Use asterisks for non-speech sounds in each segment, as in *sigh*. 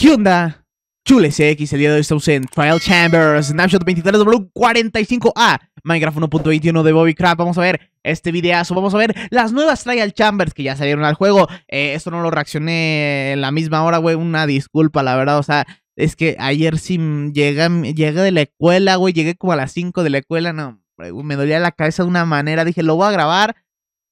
¿Qué onda? Chules X, el día de hoy estamos en Trial Chambers, Snapshot 23W45A, Minecraft 1.21 de Bobby Crap. Vamos a ver este videazo, vamos a ver las nuevas Trial Chambers que ya salieron al juego. Eh, esto no lo reaccioné en la misma hora, güey, una disculpa, la verdad, o sea, es que ayer sí llegué, llegué de la escuela, güey, llegué como a las 5 de la escuela, no, me dolía la cabeza de una manera, dije, lo voy a grabar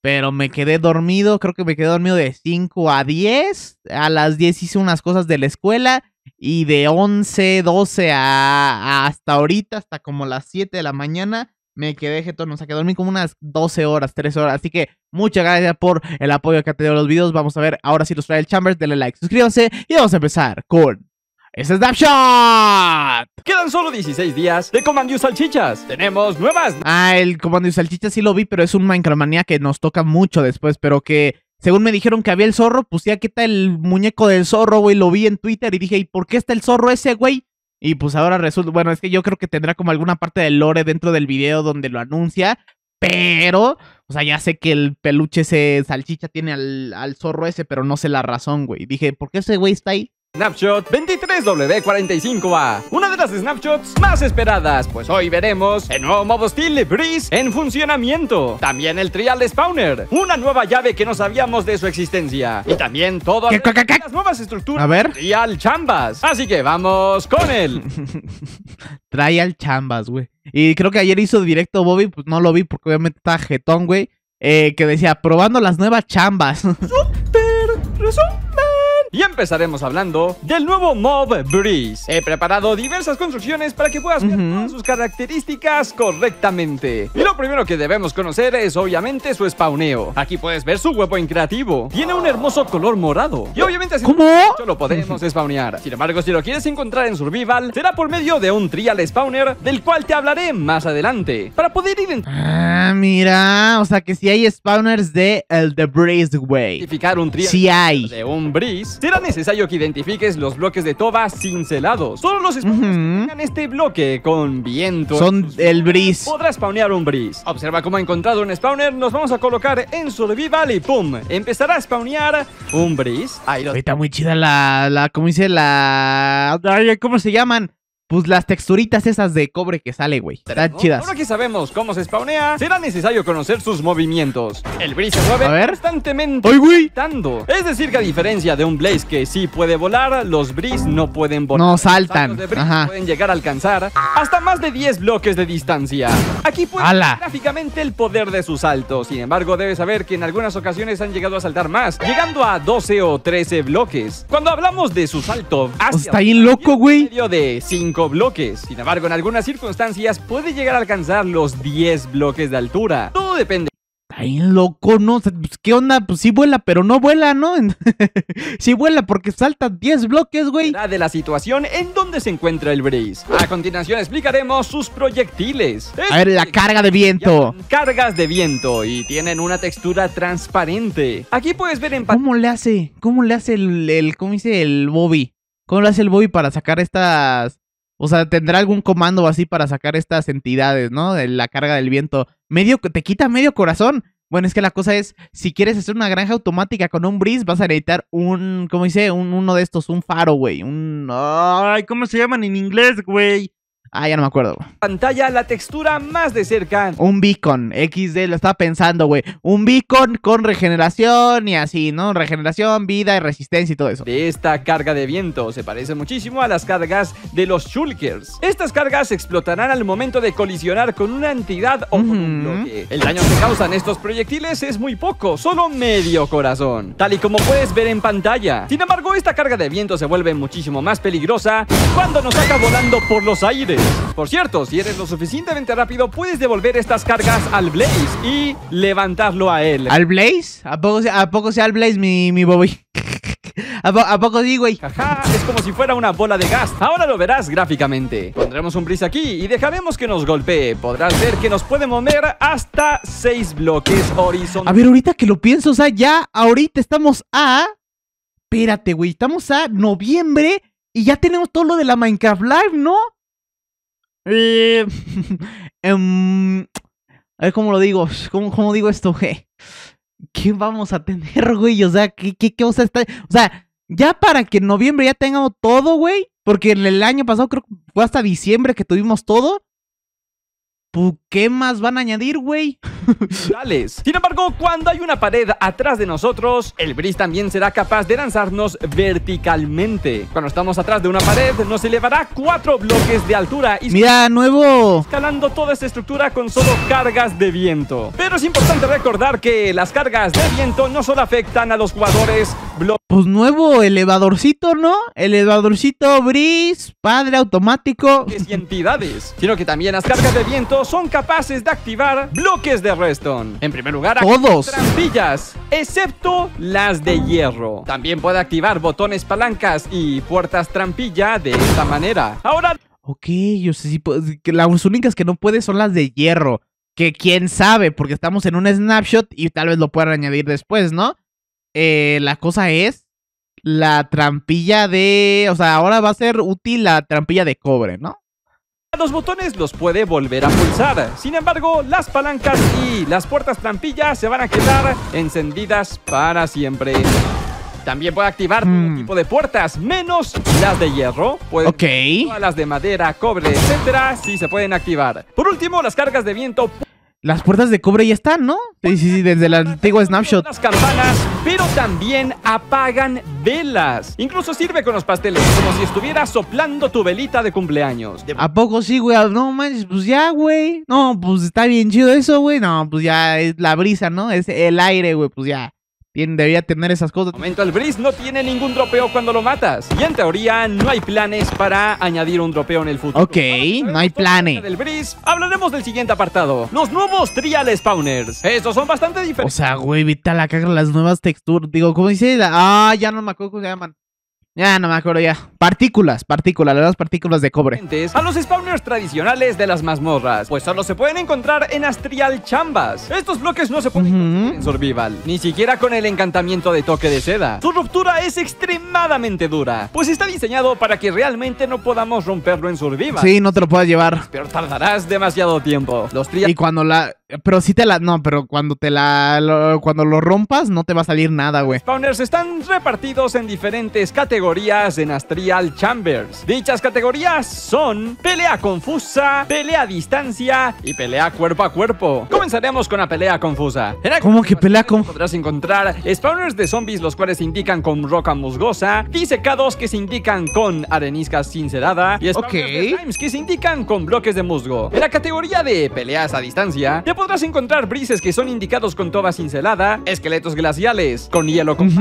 pero me quedé dormido, creo que me quedé dormido de 5 a 10, a las 10 hice unas cosas de la escuela y de 11, 12 a, hasta ahorita, hasta como las 7 de la mañana, me quedé jetón, o sea que dormí como unas 12 horas, 3 horas, así que muchas gracias por el apoyo que ha tenido los videos, vamos a ver ahora si los trae el Chambers, denle like, suscríbanse y vamos a empezar con ese snapshot. Quedan solo 16 días de Command Salchichas. Tenemos nuevas. Ah, el Command Salchichas sí lo vi, pero es un Manía que nos toca mucho después, pero que según me dijeron que había el zorro, pues ya quita el muñeco del zorro, güey. Lo vi en Twitter y dije, ¿y por qué está el zorro ese, güey? Y pues ahora resulta, bueno, es que yo creo que tendrá como alguna parte del lore dentro del video donde lo anuncia, pero, o sea, ya sé que el peluche ese salchicha tiene al, al zorro ese, pero no sé la razón, güey. Dije, ¿por qué ese güey está ahí? Snapshot 23W45A, una de las snapshots más esperadas, pues hoy veremos el nuevo modo Steel Breeze en funcionamiento, también el Trial Spawner, una nueva llave que no sabíamos de su existencia, y también todas las nuevas estructuras A ver. Trial Chambas. Así que vamos con él. *laughs* trial Chambas, güey. Y creo que ayer hizo directo Bobby, pues no lo vi porque obviamente está jetón, güey, eh, que decía, probando las nuevas chambas. *laughs* Super y empezaremos hablando del nuevo Mob Breeze. He preparado diversas construcciones para que puedas ver sus características correctamente. Y lo primero que debemos conocer es obviamente su spawneo. Aquí puedes ver su huevo creativo. Tiene un hermoso color morado. Y obviamente así ¿Cómo? lo podemos *laughs* spawnear. Sin embargo, si lo quieres encontrar en Survival, será por medio de un trial spawner del cual te hablaré más adelante. Para poder identificar... Ah, mira. O sea que si hay spawners de el The Breeze Way. un hay. de un Breeze será necesario que identifiques los bloques de toba cincelados. Solo los spawners que tengan este bloque con viento. Son el bris. Podrá spawnear un bris. Observa cómo ha encontrado un spawner. Nos vamos a colocar en survival y pum. Empezará a spawnear un bris. Ahí Está muy chida la, la. ¿Cómo dice? La. ¿Cómo se llaman? pues las texturitas esas de cobre que sale, güey. Están chidas. Ahora que sabemos cómo se spawnea, será necesario conocer sus movimientos. El Breeze se mueve constantemente. ¡Ay, Es decir, que a diferencia de un Blaze que sí puede volar, los Breeze no pueden volar. No saltan. Ajá. pueden llegar a alcanzar hasta más de 10 bloques de distancia. Aquí puede gráficamente el poder de sus saltos. Sin embargo, debes saber que en algunas ocasiones han llegado a saltar más, llegando a 12 o 13 bloques. Cuando hablamos de su salto, hasta pues está bien loco, güey bloques. Sin embargo, en algunas circunstancias puede llegar a alcanzar los 10 bloques de altura. Todo depende. Ay, loco, ¿no? Pues, ¿Qué onda? Pues sí vuela, pero no vuela, ¿no? *laughs* sí vuela porque salta 10 bloques, güey. De la situación en donde se encuentra el Breeze. A continuación explicaremos sus proyectiles. A ver, la carga de viento. Cargas de viento y tienen una textura transparente. Aquí puedes ver en ¿Cómo le hace? ¿Cómo le hace el, cómo dice el Bobby? ¿Cómo le hace el Bobby para sacar estas o sea, tendrá algún comando así para sacar estas entidades, ¿no? De la carga del viento. Medio, te quita medio corazón. Bueno, es que la cosa es, si quieres hacer una granja automática con un bris, vas a necesitar un, ¿cómo dice? Un, uno de estos, un faro, güey. Un... Ay, ¿cómo se llaman en inglés, güey? Ah, ya no me acuerdo, Pantalla, la textura más de cerca. Un beacon, XD, lo estaba pensando, güey. Un beacon con regeneración y así, ¿no? Regeneración, vida y resistencia y todo eso. De esta carga de viento se parece muchísimo a las cargas de los Shulkers. Estas cargas explotarán al momento de colisionar con una entidad o con un bloque. El daño que causan estos proyectiles es muy poco, solo medio corazón. Tal y como puedes ver en pantalla. Sin embargo, esta carga de viento se vuelve muchísimo más peligrosa cuando nos saca volando por los aires. Por cierto, si eres lo suficientemente rápido, puedes devolver estas cargas al Blaze y levantarlo a él. ¿Al Blaze? ¿A poco, sea al Blaze mi, mi *laughs* ¿A, poco sí, güey? Ajá, es como si fuera una bola de gas. Ahora lo verás gráficamente. Pondremos un bris aquí y dejaremos que nos golpee. Podrás ver que nos puede mover hasta seis bloques horizontales. A ver, ahorita que lo pienso, o sea, ya ahorita estamos a... Espérate, güey, estamos a noviembre y ya tenemos todo lo de la Minecraft Live, ¿no? Eh, a *laughs* ver em, cómo lo digo. ¿Cómo, cómo digo esto, güey? ¿Qué vamos a tener, *laughs* güey? O sea, ¿qué, qué, qué estar...? está, o sea, ya para que en noviembre ya tengamos todo, güey. Porque en el año pasado creo que fue hasta diciembre que tuvimos todo. ¿qué más van a añadir, güey? *laughs* Sin embargo, cuando hay una pared atrás de nosotros, el Breeze también será capaz de lanzarnos verticalmente. Cuando estamos atrás de una pared, nos elevará cuatro bloques de altura y... ¡Mira, nuevo! Escalando toda esta estructura con solo cargas de viento. Pero es importante recordar que las cargas de viento no solo afectan a los jugadores... Pues nuevo elevadorcito, ¿no? Elevadorcito, Breeze, padre automático... Y entidades, sino que también las cargas de viento son capaces de activar bloques de redstone. En primer lugar, todos. Trampillas, excepto las de hierro. También puede activar botones palancas y puertas trampilla de esta manera. Ahora... Ok, yo sé si las únicas que no puede son las de hierro. Que quién sabe, porque estamos en un snapshot y tal vez lo puedan añadir después, ¿no? Eh, la cosa es la trampilla de. O sea, ahora va a ser útil la trampilla de cobre, ¿no? Los botones los puede volver a pulsar. Sin embargo, las palancas y las puertas trampillas se van a quedar encendidas para siempre. También puede activar todo hmm. tipo de puertas, menos las de hierro. ok. las de madera, cobre, etcétera, sí se pueden activar. Por último, las cargas de viento las puertas de cobre ya están, ¿no? Sí, sí, sí, desde el antiguo snapshot. Las campanas, pero también apagan velas. Incluso sirve con los pasteles, como si estuvieras soplando tu velita de cumpleaños. ¿A poco sí, güey? Ah, no manches, pues ya, güey. No, pues está bien chido eso, güey. No, pues ya es la brisa, ¿no? Es el aire, güey, pues ya debería tener esas cosas. Momento, el Breeze no tiene ningún dropeo cuando lo matas. Y en teoría no hay planes para añadir un dropeo en el futuro. Ok, no hay planes. Del hablaremos del siguiente apartado. Los nuevos trial spawners. Esos son bastante diferentes. O sea, güey, vita la caga las nuevas texturas. Digo, ¿cómo dice? Ah, ya no me acuerdo cómo se llaman. Ya no me acuerdo ya. Partículas, partículas, las partículas de cobre. A los spawners tradicionales de las mazmorras, pues solo se pueden encontrar en Astrial Chambas. Estos bloques no se pueden en Survival, ni siquiera con el encantamiento de toque de seda. Su ruptura es extremadamente dura, pues está diseñado para que realmente no podamos romperlo en Survival. Sí, no te lo puedes llevar. Pero tardarás demasiado tiempo. Los Y cuando la pero si te la. No, pero cuando te la. cuando lo rompas, no te va a salir nada, güey. Spawners están repartidos en diferentes categorías en Astrial Chambers. Dichas categorías son pelea confusa, pelea a distancia y pelea cuerpo a cuerpo. Comenzaremos con la pelea confusa. ¿Cómo que pelea confusa? Podrás encontrar spawners de zombies, los cuales se indican con roca musgosa, disecados que se indican con arenisca sedada. y spawners okay. que se indican con bloques de musgo. En la categoría de peleas a distancia, podrás encontrar brises que son indicados con toba cincelada, esqueletos glaciales con hielo compacto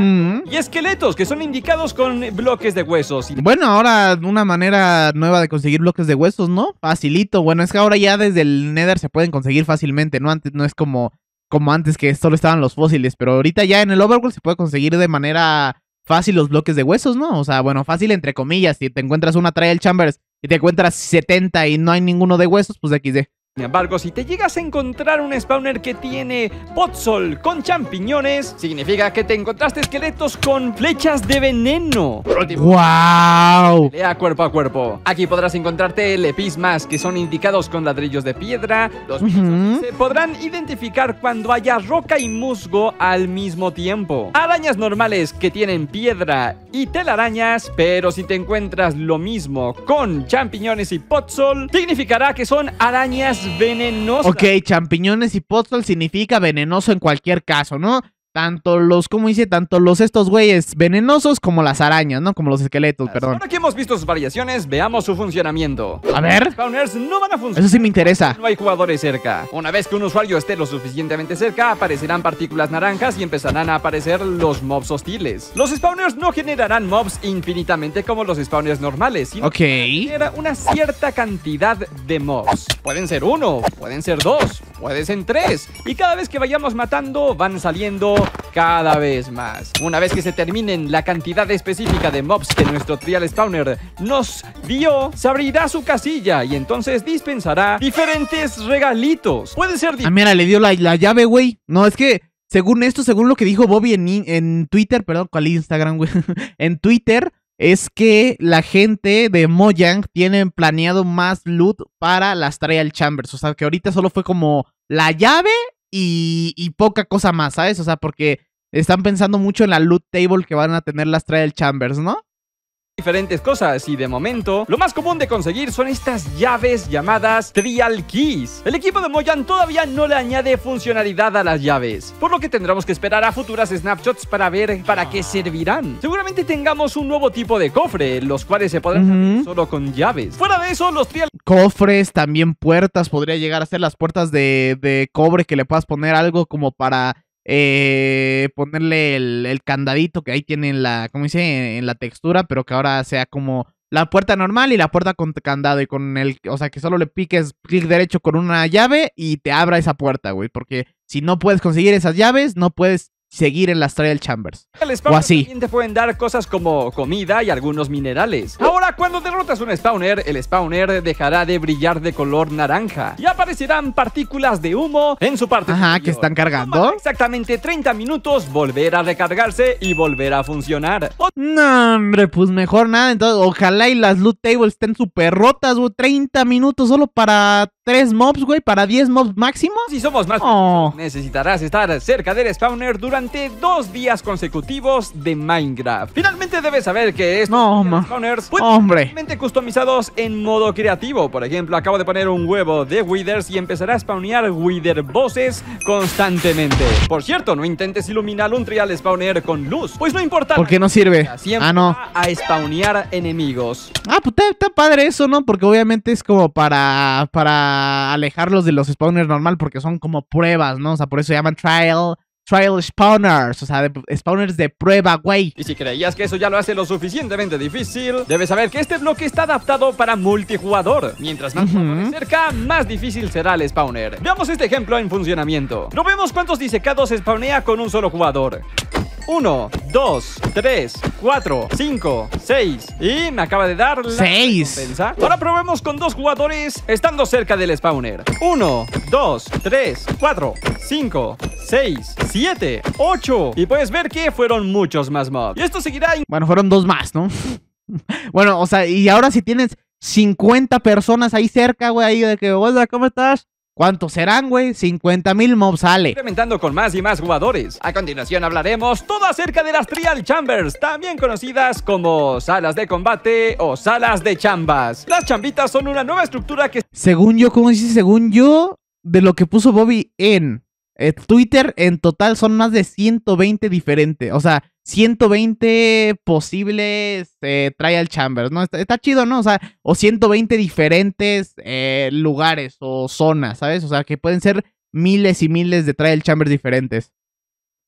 y esqueletos que son indicados con bloques de huesos. Bueno, ahora una manera nueva de conseguir bloques de huesos, ¿no? Facilito. Bueno, es que ahora ya desde el Nether se pueden conseguir fácilmente, ¿no? Antes no es como, como antes que solo estaban los fósiles, pero ahorita ya en el Overworld se puede conseguir de manera fácil los bloques de huesos, ¿no? O sea, bueno, fácil entre comillas, si te encuentras una Trial Chambers y te encuentras 70 y no hay ninguno de huesos, pues XD. Sin embargo, si te llegas a encontrar un spawner que tiene potsol con champiñones, significa que te encontraste esqueletos con flechas de veneno. ¡Guau! ¡Wow! Lea cuerpo a cuerpo. Aquí podrás encontrarte lepismas que son indicados con ladrillos de piedra. Los se podrán identificar cuando haya roca y musgo al mismo tiempo. Arañas normales que tienen piedra y telarañas, pero si te encuentras lo mismo con champiñones y potsol, significará que son arañas venenoso Ok, champiñones y pozol significa venenoso en cualquier caso, ¿no? tanto los, como dice? Tanto los estos güeyes venenosos como las arañas, ¿no? Como los esqueletos, perdón. Ahora que hemos visto sus variaciones, veamos su funcionamiento. A ver. Spawners no van a funcionar. Eso sí me interesa. No hay jugadores cerca. Una vez que un usuario esté lo suficientemente cerca, aparecerán partículas naranjas y empezarán a aparecer los mobs hostiles. Los spawners no generarán mobs infinitamente como los spawners normales, sino que una cierta cantidad de mobs. Pueden ser uno, pueden ser dos, puedes en tres. Y cada vez que vayamos matando, van saliendo cada vez más. Una vez que se terminen la cantidad específica de mobs que nuestro trial spawner nos dio, se abrirá su casilla y entonces dispensará diferentes regalitos. Puede ser... Ah, mira, le dio la, llave, güey. No, es que... Según esto, según lo que dijo Bobby en, en Twitter, perdón, ¿cuál Instagram, güey? *laughs* en Twitter, es que la gente de Mojang tienen planeado más loot para las Trial Chambers. O sea, que ahorita solo fue como la llave y, y, poca cosa más, ¿sabes? O sea, porque están pensando mucho en la loot table que van a tener las Trial Chambers, ¿no? diferentes cosas y de momento lo más común de conseguir son estas llaves llamadas trial keys el equipo de Moyan todavía no le añade funcionalidad a las llaves por lo que tendremos que esperar a futuras snapshots para ver para qué ah. servirán seguramente tengamos un nuevo tipo de cofre los cuales se podrán abrir solo con llaves fuera de eso los trial cofres también puertas podría llegar a ser las puertas de, de cobre que le puedas poner algo como para eh, ponerle el, candadito que ahí tiene la, como dice, en la textura, pero que ahora sea como la puerta normal y la puerta con candado y con el, o sea, que solo le piques clic derecho con una llave y te abra esa puerta, güey, porque si no puedes conseguir esas llaves, no puedes seguir en las Trial Chambers. El spawner o así. te pueden dar cosas como comida y algunos minerales. Ahora, cuando derrotas un spawner, el spawner dejará de brillar de color naranja y aparecerán partículas de humo en su parte. Ajá, que están cargando. exactamente 30 minutos, volver a recargarse y volver a funcionar. no, hombre, pues mejor nada. Entonces, ojalá y las loot tables estén súper rotas, güey. 30 minutos solo para 3 mobs, güey, para 10 mobs máximo. Si somos más, oh. necesitarás estar cerca del spawner durante dos días consecutivos de Minecraft. Finalmente debes saber que es no, spawners hombre. customizados en modo creativo. Por ejemplo, acabo de poner un huevo de Wither y empezará a spawnear wither bosses constantemente. Por cierto, no intentes iluminar un trial spawner con luz, pues no importa. Porque no sirve. ah, no. a spawnear enemigos. Ah, pues está, padre eso, ¿no? Porque obviamente es como para, para alejarlos de los spawners normal porque son como pruebas, ¿no? O sea, por eso se llaman trial trial spawners, o sea, spawners de prueba, güey. Y si creías que eso ya lo hace lo suficientemente difícil, debes saber que este bloque está adaptado para multijugador. Mientras más cerca, más difícil será el spawner. Veamos este ejemplo en funcionamiento. No vemos cuántos disecados spawnea con un solo jugador. 1, 2, 3, 4, 5, 6. Y me acaba de dar la 6. Ahora probemos con dos jugadores estando cerca del spawner. 1, 2, 3, 4, 5, 6, 7, 8. Y puedes ver que fueron muchos más mobs. Y esto seguirá... En... Bueno, fueron dos más, ¿no? *laughs* bueno, o sea, y ahora si tienes 50 personas ahí cerca, güey, ahí de que, hola, ¿cómo estás? ¿Cuántos serán, güey? 50.000 mobs sale. incrementando con más y más jugadores. A continuación hablaremos todo acerca de las Trial Chambers, también conocidas como salas de combate o salas de chambas. Las chambitas son una nueva estructura que... Según yo, ¿cómo dice? Según yo, de lo que puso Bobby en eh, Twitter en total son más de 120 diferentes. O sea, 120 posibles eh, trial chambers, ¿no? Está, chido, ¿no? O sea, o 120 diferentes eh, lugares o zonas, ¿sabes? O sea, que pueden ser miles y miles de trial chambers diferentes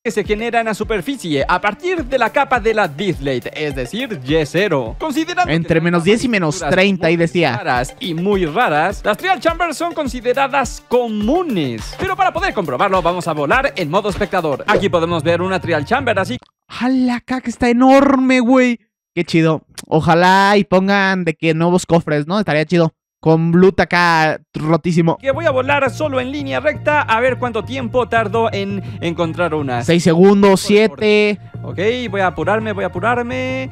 que se genera en la superficie a partir de la capa de la dislate, es decir, Y0. Considerando entre menos 10 y menos 30 y decía raras y muy raras, las trial chambers son consideradas comunes. Pero para poder comprobarlo vamos a volar en modo espectador. Aquí podemos ver una trial chamber así. ¡Hala, Que Está enorme, güey. Qué chido. Ojalá y pongan de que nuevos cofres, ¿no? Estaría chido con Blut acá rotísimo. Que voy a volar solo en línea recta a ver cuánto tiempo tardo en encontrar una. Seis segundos, siete, Ok, voy a apurarme, voy a apurarme.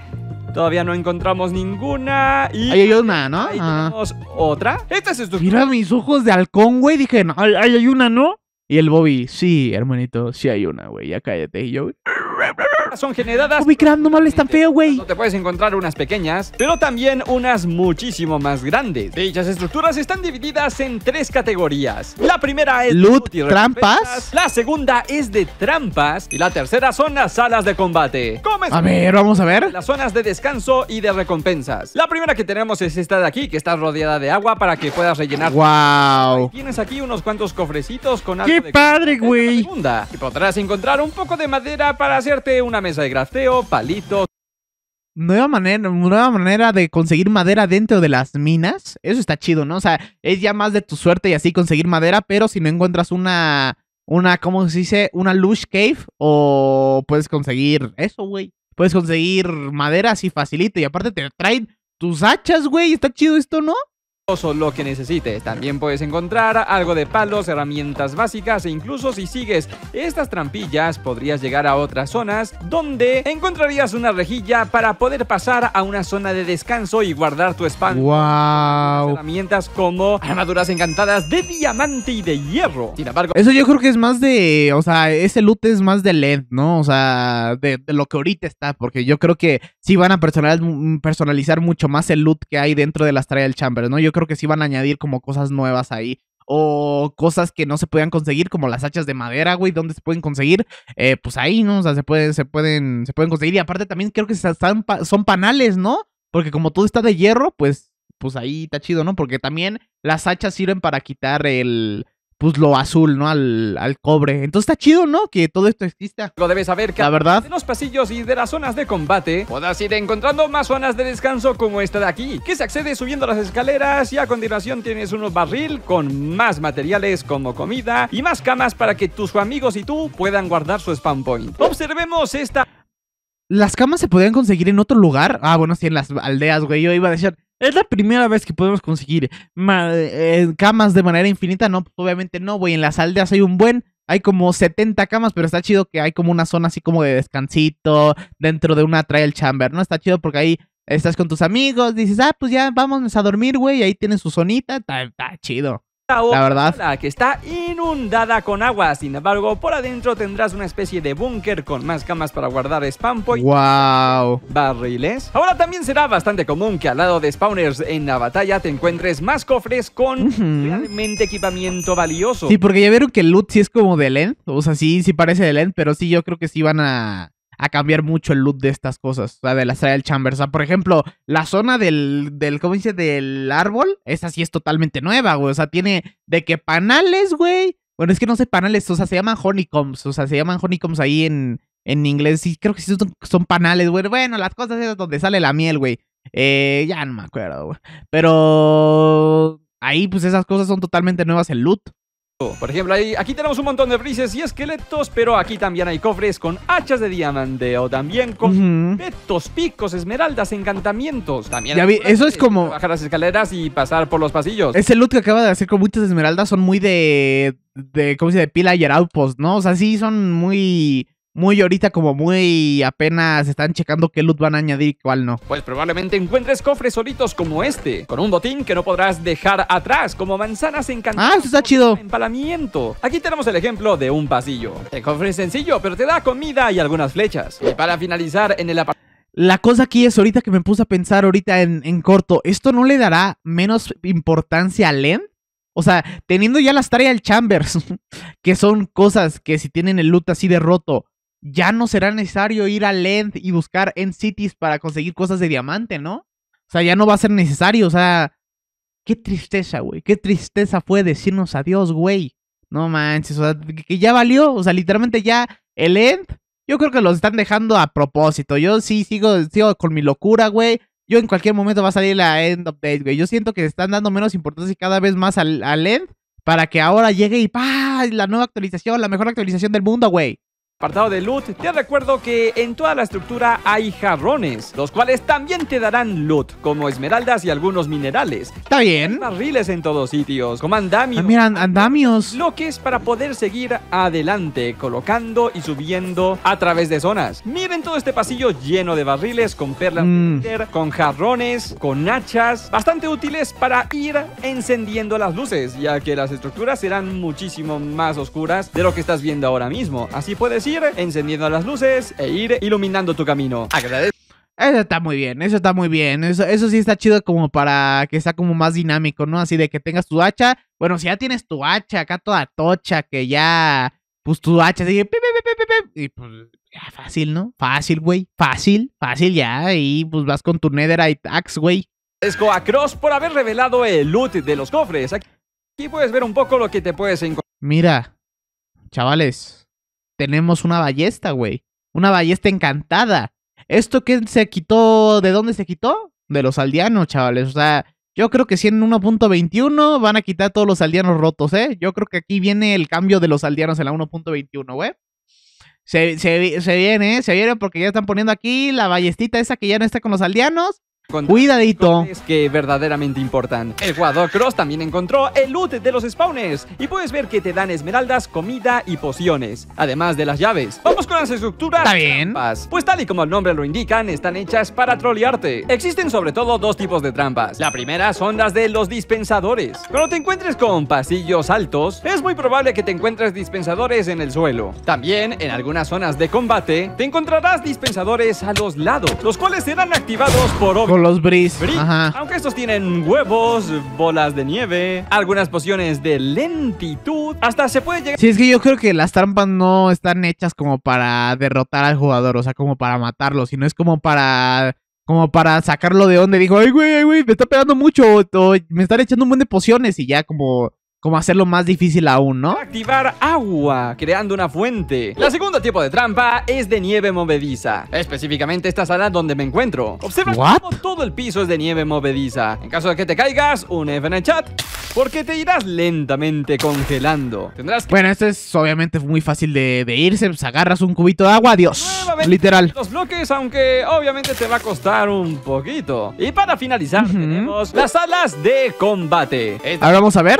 Todavía no encontramos ninguna. Y ahí hay una, ¿no? Ahí ah. tenemos otra. Esta es Mira mis ojos de halcón, güey. Dije, no, hay una, ¿no? Y el Bobby, sí, hermanito, sí hay una, güey. Ya cállate. Y yo son generadas. Omicron, no me tan feo, güey. Te puedes encontrar unas pequeñas, pero también unas muchísimo más grandes. Dichas estructuras están divididas en tres categorías. La primera es loot trampas. La segunda es de trampas. Y la tercera son las salas de combate. a ver, vamos a ver. Las zonas de descanso y de recompensas. La primera que tenemos es esta de aquí, que está rodeada de agua para que puedas rellenar. ¡Wow! Tienes aquí unos cuantos cofrecitos con algo ¡Qué padre, güey! Y podrás encontrar un poco de madera para hacerte una mesa de grafeo, palitos. Nueva manera, nueva manera de conseguir madera dentro de las minas. Eso está chido, ¿no? O sea, es ya más de tu suerte y así conseguir madera, pero si no encuentras una, una, ¿cómo se dice? Una lush cave o puedes conseguir eso, güey. Puedes conseguir madera así facilito y aparte te traen tus hachas, güey. Está chido esto, ¿no? o lo que necesites. También puedes encontrar algo de palos, herramientas básicas e incluso si sigues estas trampillas podrías llegar a otras zonas donde encontrarías una rejilla para poder pasar a una zona de descanso y guardar tu spam. ¡Wow! Herramientas como armaduras encantadas de diamante y de hierro. Sin embargo, eso yo creo que es más de, o sea, ese loot es más de LED, ¿no? O sea, de lo que ahorita está, porque yo creo que sí van a mm, personalizar mucho más el loot que hay dentro de las Trial Chambers, ¿no? Yo creo que sí van a añadir como cosas nuevas ahí. O cosas que no se podían conseguir, como las hachas de madera, güey. ¿Dónde se pueden conseguir? Eh, pues ahí, ¿no? O sea, se pueden, se pueden, se pueden conseguir. Y aparte también creo que están son panales, ¿no? Porque como todo está de hierro, pues, pues ahí está chido, ¿no? Porque también las hachas sirven para quitar el pues lo azul, ¿no? Al, cobre. Entonces está chido, ¿no? Que todo esto exista. Lo debes saber que la verdad de los pasillos y de las zonas de combate podrás ir encontrando más zonas de descanso como esta de aquí, que se accede subiendo las escaleras y a continuación tienes unos barril con más materiales como comida y más camas para que tus amigos y tú puedan guardar su spam point. Observemos esta... Las camas se podían conseguir en otro lugar. Ah, bueno, sí, en las aldeas, güey. Yo iba a decir, es la primera vez que podemos conseguir eh, camas de manera infinita. No, obviamente no, güey. En las aldeas hay un buen. Hay como 70 camas, pero está chido que hay como una zona así como de descansito dentro de una trail chamber, ¿no? Está chido porque ahí estás con tus amigos, dices, ah, pues ya vámonos a dormir, güey. ahí tienes su zonita, está chido la verdad. que está inundada con agua. Sin embargo, por adentro tendrás una especie de búnker con más camas para guardar spam point. Wow. Barriles. Ahora también será bastante común que al lado de spawners en la batalla te encuentres más cofres con realmente equipamiento valioso. Sí, porque ya vieron que el loot sí es como de Lend. O sea, sí, sí parece de Lend, pero sí yo creo que sí van a a cambiar mucho el loot de estas cosas, o sea, de las del Chambers. O sea, por ejemplo, la zona del, del ¿cómo dice? Del árbol, esa sí es totalmente nueva, güey. O sea, tiene de qué panales, güey. Bueno, es que no sé panales, o sea, se llaman honeycombs, o sea, se llaman honeycombs ahí en, en inglés. Sí, creo que sí son, panales, güey. Bueno, las cosas esas donde sale la miel, güey. Eh, ya no me acuerdo, güey. Pero ahí, pues esas cosas son totalmente nuevas el loot. Por ejemplo, aquí tenemos un montón de brises y esqueletos, pero aquí también hay cofres con hachas de diamante o también con petos, picos, esmeraldas, encantamientos. También eso es como... Bajar las escaleras y pasar por los pasillos. Ese loot que acaba de hacer con muchas esmeraldas son muy de... ¿Cómo se dice? De pila y outpost, ¿no? O sea, sí son muy muy ahorita como muy apenas están checando qué loot van a añadir y cuál no. Pues probablemente encuentres cofres solitos como este, con un botín que no podrás dejar atrás, como manzanas encantadas. Ah, eso está chido. Empalamiento. Aquí tenemos el ejemplo de un pasillo. El cofre es sencillo, pero te da comida y algunas flechas. Y para finalizar en el aparato. la cosa aquí es ahorita que me puse a pensar ahorita en, en corto, ¿esto no le dará menos importancia a Len? O sea, teniendo ya las tareas del Chambers, *laughs* que son cosas que si tienen el loot así de roto, ya no será necesario ir a End y buscar en cities para conseguir cosas de diamante, ¿no? O sea, ya no va a ser necesario, o sea, qué tristeza, güey, qué tristeza fue decirnos adiós, güey. No manches, o sea, que ya valió, o sea, literalmente ya el End, yo creo que los están dejando a propósito. Yo sí sigo, sigo con mi locura, güey. Yo en cualquier momento va a salir la End Update, güey. Yo siento que están dando menos importancia y cada vez más al, al End para que ahora llegue y pa la nueva actualización, la mejor actualización del mundo, güey. Apartado de loot, te recuerdo que en toda la estructura hay jarrones, los cuales también te darán loot, como esmeraldas y algunos minerales. Está bien. Barriles en todos sitios, como andamios. Ah, mira, andamios. Bloques para poder seguir adelante, colocando y subiendo a través de zonas. Miren todo este pasillo lleno de barriles con perlas, mm. con jarrones, con hachas, bastante útiles para ir encendiendo las luces, ya que las estructuras serán muchísimo más oscuras de lo que estás viendo ahora mismo. Así puedes ir encendiendo las luces e ir iluminando tu camino. Eso está muy bien, eso está muy bien. Eso, sí está chido como para que sea como más dinámico, ¿no? Así de que tengas tu hacha. Bueno, si ya tienes tu hacha acá toda tocha, que ya, pues tu hacha y pues fácil, ¿no? Fácil, güey. Fácil, fácil ya. Y pues vas con tu netherite axe, güey. Escoacross por haber revelado el loot de los cofres. Aquí puedes ver un poco lo que te puedes encontrar. Mira, chavales, tenemos una ballesta, güey. Una ballesta encantada. ¿Esto qué se quitó? ¿De dónde se quitó? De los aldeanos, chavales. O sea, yo creo que si en 1.21 van a quitar todos los aldeanos rotos, ¿eh? Yo creo que aquí viene el cambio de los aldeanos en la 1.21, güey. Se, se, viene, ¿eh? Se viene porque ya están poniendo aquí la ballestita esa que ya no está con los aldeanos. Cuidadito. Es que verdaderamente importan. El jugador Cross también encontró el loot de los spawners y puedes ver que te dan esmeraldas, comida y pociones, además de las llaves. Vamos con las estructuras. Está bien. Pues tal y como el nombre lo indican, están hechas para trolearte. Existen sobre todo dos tipos de trampas. La primera son las de los dispensadores. Cuando te encuentres con pasillos altos, es muy probable que te encuentres dispensadores en el suelo. También en algunas zonas de combate te encontrarás dispensadores a los lados, los cuales serán activados por obvio los bris. Ajá. Aunque estos tienen huevos, bolas de nieve, algunas pociones de lentitud, hasta se puede llegar... Si es que yo creo que las trampas no están hechas como para derrotar al jugador, o sea, como para matarlo, sino es como para... Como para sacarlo de donde dijo, ay, güey, ay, güey, me está pegando mucho, me están echando un montón de pociones y ya como como hacerlo más difícil aún, ¿no? Activar agua, creando una fuente. La segunda tipo de trampa es de nieve movediza. Específicamente esta sala donde me encuentro. Observa cómo todo el piso es de nieve movediza. En caso de que te caigas, un F en el chat. Porque te irás lentamente congelando. Tendrás que... Bueno, esto es obviamente muy fácil de, irse. Pues agarras un cubito de agua, adiós. Literal. Los bloques, aunque obviamente te va a costar un poquito. Y para finalizar, tenemos las salas de combate. Ahora vamos a ver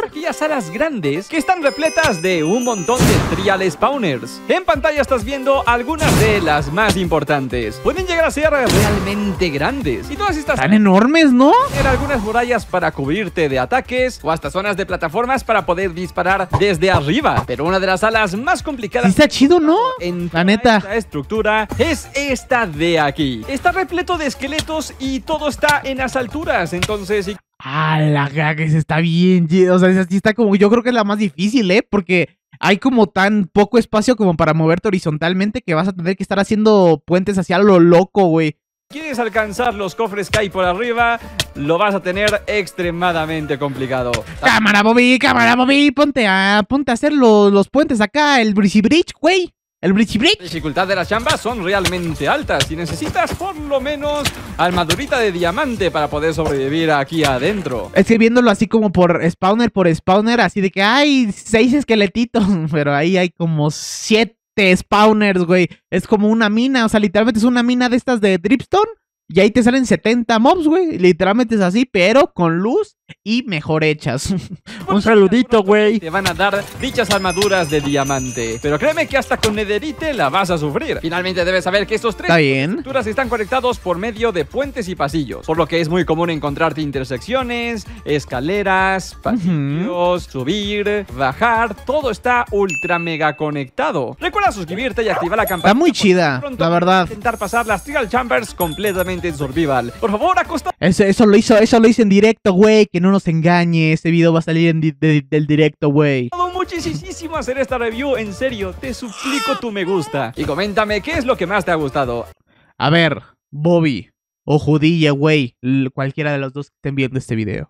grandes que están repletas de un montón de trial spawners. En pantalla estás viendo algunas de las más importantes. Pueden llegar a ser realmente grandes. Y todas estas... Tan enormes, ¿no? En algunas murallas para cubrirte de ataques o hasta zonas de plataformas para poder disparar desde arriba. Pero una de las alas más complicadas... está chido, ¿no? En la Esta estructura es esta de aquí. Está repleto de esqueletos y todo está en las alturas. Entonces, Ah, la que se está bien. O sea, esa está como. Yo creo que es la más difícil, ¿eh? Porque hay como tan poco espacio como para moverte horizontalmente que vas a tener que estar haciendo puentes hacia lo loco, güey. ¿Quieres alcanzar los cofres que hay por arriba? Lo vas a tener extremadamente complicado. Cámara, Bobby, cámara, Bobby, ponte a, ponte a hacer los, puentes acá, el Bridge Bridge, güey. El Bridge Break. Las de las chambas son realmente altas y necesitas por lo menos armadurita de diamante para poder sobrevivir aquí adentro. Es que viéndolo así como por spawner por spawner, así de que hay seis esqueletitos, *laughs* pero ahí hay como siete spawners, güey. Es como una mina, o sea, literalmente es una mina de estas de dripstone y ahí te salen 70 mobs, güey. Literalmente es así, pero con luz y mejor hechas. *laughs* Un saludito, güey. Te van a dar dichas armaduras de diamante. Pero créeme que hasta con nederite la vas a sufrir. Finalmente debes saber que estos tres ¿Está están conectados por medio de puentes y pasillos, por lo que es muy común encontrarte intersecciones, escaleras, pasillos, subir, bajar, todo está ultra mega conectado. Recuerda suscribirte y activar la campana. Está muy chida, la verdad. Intentar pasar las Trial Chambers completamente en survival. Por favor, acosta. Eso, lo hizo, eso lo hice en directo, güey que no nos engañe, este video va a salir del directo, güey. Muchísimo hacer esta review, en serio, te suplico tu me gusta. Y coméntame qué es lo que más te ha gustado. A ver, Bobby o Judilla, güey, cualquiera de los dos que estén viendo este video.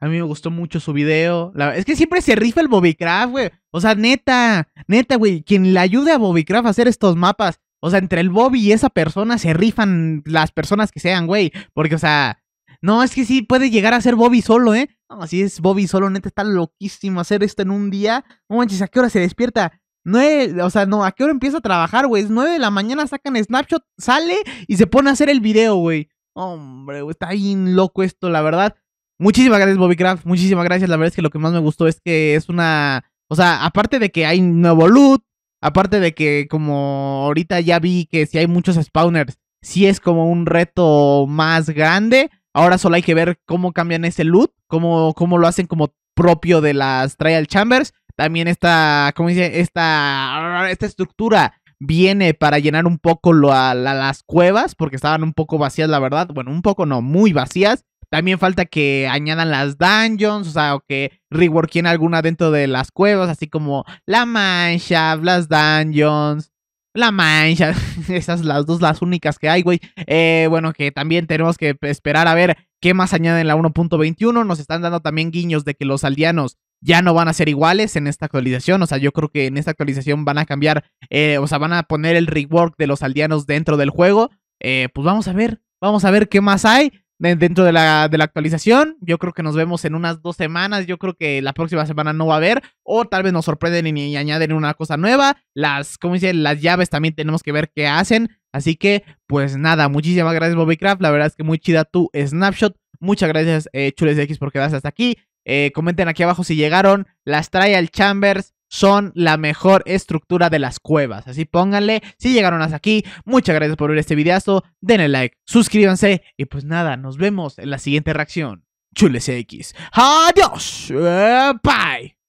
A mí me gustó mucho su video. es que siempre se rifa el Bobbycraft, güey. O sea, neta, neta, güey. Quien le ayude a Bobbycraft a hacer estos mapas. O sea, entre el Bobby y esa persona se rifan las personas que sean, güey. Porque, o sea, no, es que sí puede llegar a ser Bobby solo, ¿eh? No, así es, Bobby solo, neta, está loquísimo hacer esto en un día. No manches, ¿a qué hora se despierta? No, o sea, no, ¿a qué hora empieza a trabajar, güey? Es nueve de la mañana, sacan snapshot, sale y se pone a hacer el video, güey. Hombre, está bien loco esto, la verdad. Muchísimas gracias, Bobby Craft. Muchísimas gracias. La verdad es que lo que más me gustó es que es una. O sea, aparte de que hay nuevo loot, aparte de que, como ahorita ya vi que si hay muchos spawners, sí es como un reto más grande. Ahora solo hay que ver cómo cambian ese loot, cómo, cómo lo hacen como propio de las Trial Chambers. También esta, ¿cómo dice? Esta, esta estructura viene para llenar un poco las cuevas, porque estaban un poco vacías, la verdad. Bueno, un poco no, muy vacías. También falta que añadan las dungeons, o sea, o que reworkien alguna dentro de las cuevas, así como la mancha, las dungeons, la Mancha, *laughs* esas las dos las únicas que hay, güey. Eh, bueno, que también tenemos que esperar a ver qué más añaden la 1.21. Nos están dando también guiños de que los aldeanos ya no van a ser iguales en esta actualización. O sea, yo creo que en esta actualización van a cambiar, eh, o sea, van a poner el rework de los aldeanos dentro del juego. Eh, pues vamos a ver, vamos a ver qué más hay dentro de la, de la actualización. Yo creo que nos vemos en unas dos semanas. Yo creo que la próxima semana no va a haber. O tal vez nos sorprenden y, añaden una cosa nueva. Las, como dice? Las llaves también tenemos que ver qué hacen. Así que, pues nada, muchísimas gracias craft La verdad es que muy chida tu snapshot. Muchas gracias, eh, Chules X, por quedarse hasta aquí. Eh, comenten aquí abajo si llegaron. Las trae el Chambers son la mejor estructura de las cuevas. Así pónganle, si llegaron hasta aquí, muchas gracias por ver este videazo, denle like, suscríbanse y pues nada, nos vemos en la siguiente reacción. Chules X. Adiós. Eh, bye.